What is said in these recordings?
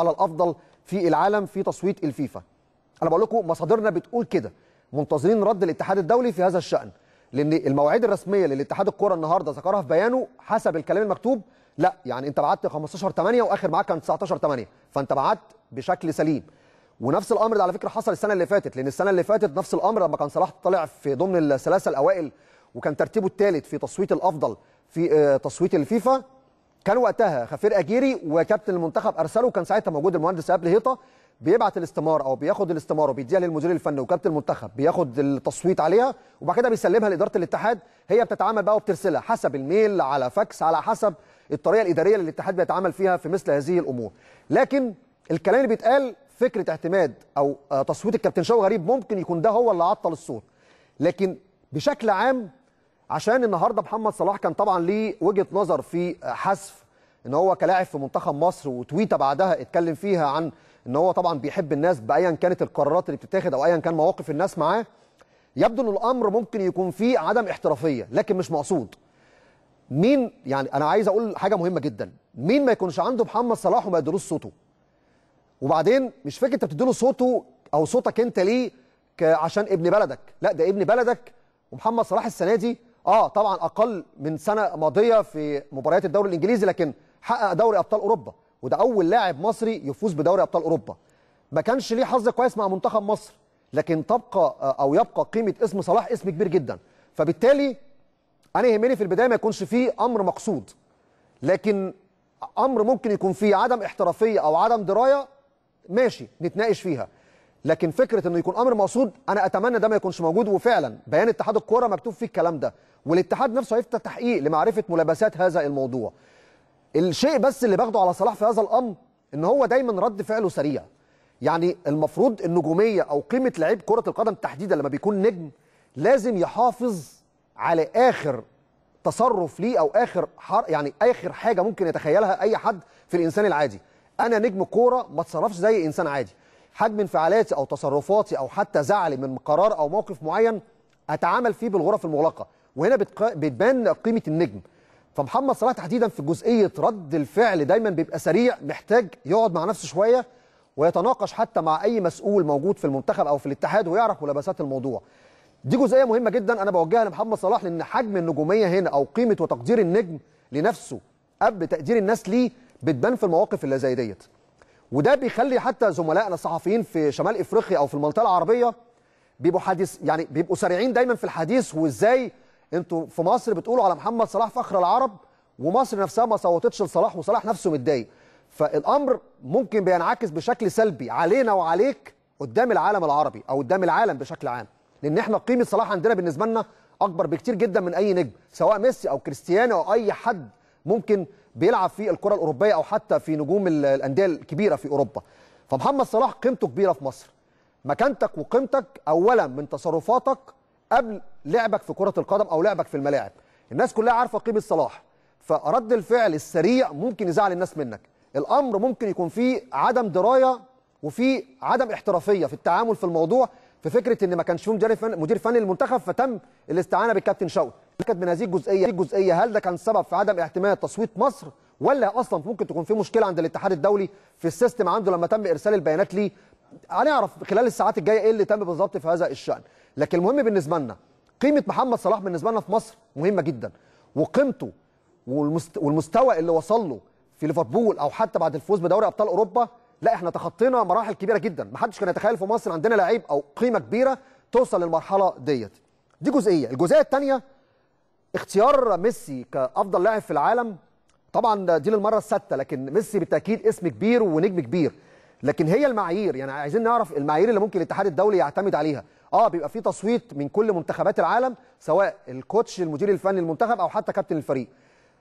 على الافضل في العالم في تصويت الفيفا انا بقول لكم مصادرنا بتقول كده منتظرين رد الاتحاد الدولي في هذا الشان لان المواعيد الرسميه للاتحاد الكوره النهارده ذكرها في بيانه حسب الكلام المكتوب لا يعني انت بعت 15 8 واخر معاك كان 19 8 فانت بعت بشكل سليم ونفس الامر ده على فكره حصل السنه اللي فاتت لان السنه اللي فاتت نفس الامر لما كان صلاح طلع في ضمن الثلاثه الاوائل وكان ترتيبه الثالث في تصويت الافضل في آه، تصويت الفيفا كان وقتها خفير اجيري وكابتن المنتخب ارسله كان ساعتها موجود المهندس قبل هيطه بيبعت الاستمارة او بياخد الاستمارة وبيديها للمدير الفني وكابتن المنتخب بياخد التصويت عليها وبعد كده بيسلمها لاداره الاتحاد هي بتتعامل بقى وبترسلها حسب الميل على فاكس على حسب الطريقه الاداريه اللي الاتحاد بيتعامل فيها في مثل هذه الامور لكن الكلام اللي بيتقال فكره اعتماد او آه، تصويت الكابتن شوقي غريب ممكن يكون ده هو اللي عطل الصوت لكن بشكل عام عشان النهارده محمد صلاح كان طبعا ليه وجهه نظر في حذف ان هو كلاعب في منتخب مصر وتويته بعدها اتكلم فيها عن ان هو طبعا بيحب الناس بايا كانت القرارات اللي بتتاخد او ايا كان مواقف الناس معاه يبدو ان الامر ممكن يكون فيه عدم احترافيه لكن مش مقصود مين يعني انا عايز اقول حاجه مهمه جدا مين ما يكونش عنده محمد صلاح وما يديلوش صوته وبعدين مش فكره انت بتديله صوته او صوتك انت ليه عشان ابن بلدك لا ده ابن بلدك ومحمد صلاح السنه دي اه طبعا اقل من سنه ماضيه في مباريات الدوري الانجليزي لكن حقق دوري ابطال اوروبا وده اول لاعب مصري يفوز بدوري ابطال اوروبا ما كانش ليه حظ كويس مع منتخب مصر لكن تبقى آه، او يبقى قيمه اسم صلاح اسم كبير جدا فبالتالي انا يهمني في البدايه ما يكونش فيه امر مقصود لكن امر ممكن يكون فيه عدم احترافيه او عدم درايه ماشي نتناقش فيها لكن فكره انه يكون امر مقصود انا اتمنى ده ما يكونش موجود وفعلا بيان اتحاد الكوره مكتوب فيه الكلام ده والاتحاد نفسه هيفتح تحقيق لمعرفه ملابسات هذا الموضوع الشيء بس اللي باخده على صلاح في هذا الامر ان هو دايما رد فعله سريع يعني المفروض النجوميه او قيمه لعيب كره القدم تحديدا لما بيكون نجم لازم يحافظ على اخر تصرف ليه او اخر حر يعني اخر حاجه ممكن يتخيلها اي حد في الانسان العادي انا نجم كوره ما اتصرفش زي انسان عادي حجم انفعالاتي او تصرفاتي او حتى زعلي من قرار او موقف معين اتعامل فيه بالغرف المغلقه وهنا بتق... بتبان قيمه النجم فمحمد صلاح تحديدا في جزئيه رد الفعل دايما بيبقى سريع محتاج يقعد مع نفسه شويه ويتناقش حتى مع اي مسؤول موجود في المنتخب او في الاتحاد ويعرف ملابسات الموضوع دي جزئيه مهمه جدا انا بوجهها لمحمد صلاح لان حجم النجوميه هنا او قيمه وتقدير النجم لنفسه قبل تقدير الناس ليه بتبان في المواقف اللي زي ديت وده بيخلي حتى زملائنا الصحفيين في شمال افريقيا او في المنطقه العربيه بيبقوا حديث يعني بيبقوا سريعين دايما في الحديث وازاي انتوا في مصر بتقولوا على محمد صلاح فخر العرب ومصر نفسها ما صوتتش لصلاح وصلاح نفسه متضايق فالامر ممكن بينعكس بشكل سلبي علينا وعليك قدام العالم العربي او قدام العالم بشكل عام لان احنا قيمه صلاح عندنا بالنسبه لنا اكبر بكتير جدا من اي نجم سواء ميسي او كريستيانو او اي حد ممكن بيلعب في الكره الاوروبيه او حتى في نجوم الانديه الكبيره في اوروبا فمحمد صلاح قيمته كبيره في مصر مكانتك وقيمتك اولا من تصرفاتك قبل لعبك في كرة القدم أو لعبك في الملاعب الناس كلها عارفة قيمة صلاح فرد الفعل السريع ممكن يزعل الناس منك الأمر ممكن يكون فيه عدم دراية وفي عدم احترافية في التعامل في الموضوع في فكرة إن ما كانش فيه مدير فني مدير فني للمنتخب فتم الاستعانة بالكابتن شوقي كانت من هذه الجزئية الجزئية هل ده كان سبب في عدم اعتماد تصويت مصر ولا أصلا ممكن تكون في مشكلة عند الاتحاد الدولي في السيستم عنده لما تم إرسال البيانات ليه هنعرف خلال الساعات الجايه ايه اللي تم بالظبط في هذا الشان لكن المهم بالنسبه لنا قيمه محمد صلاح بالنسبه لنا في مصر مهمه جدا وقيمته والمستوى اللي وصل له في ليفربول او حتى بعد الفوز بدوري ابطال اوروبا لا احنا تخطينا مراحل كبيره جدا محدش كان يتخيل في مصر عندنا لعيب او قيمه كبيره توصل للمرحله ديت دي جزئيه الجزئيه الثانيه اختيار ميسي كافضل لاعب في العالم طبعا دي للمره السادسه لكن ميسي بالتاكيد اسم كبير ونجم كبير لكن هي المعايير يعني عايزين نعرف المعايير اللي ممكن الاتحاد الدولي يعتمد عليها اه بيبقى في تصويت من كل منتخبات العالم سواء الكوتش المدير الفني للمنتخب او حتى كابتن الفريق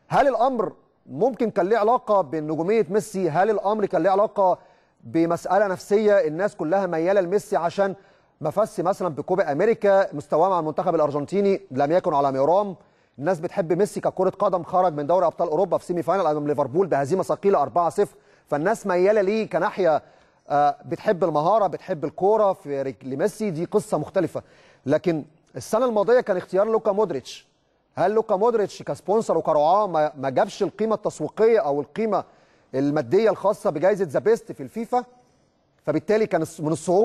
هل الامر ممكن كان له علاقه بنجوميه ميسي هل الامر كان له علاقه بمساله نفسيه الناس كلها مياله لميسي عشان مفس مثلا بكوبا امريكا مستواه مع المنتخب الارجنتيني لم يكن على مرام الناس بتحب ميسي ككره قدم خرج من دوري ابطال اوروبا في سيمي فاينل امام ليفربول بهزيمه ثقيله 4-0 فالناس مياله ليه كناحيه آه، بتحب المهاره بتحب الكوره في رجل ميسي دي قصه مختلفه لكن السنه الماضيه كان اختيار لوكا مودريتش هل لوكا مودريتش كسبونسر وكرعاه ما جابش القيمه التسويقيه او القيمه الماديه الخاصه بجائزه ذا بيست في الفيفا فبالتالي كان من الصعوبه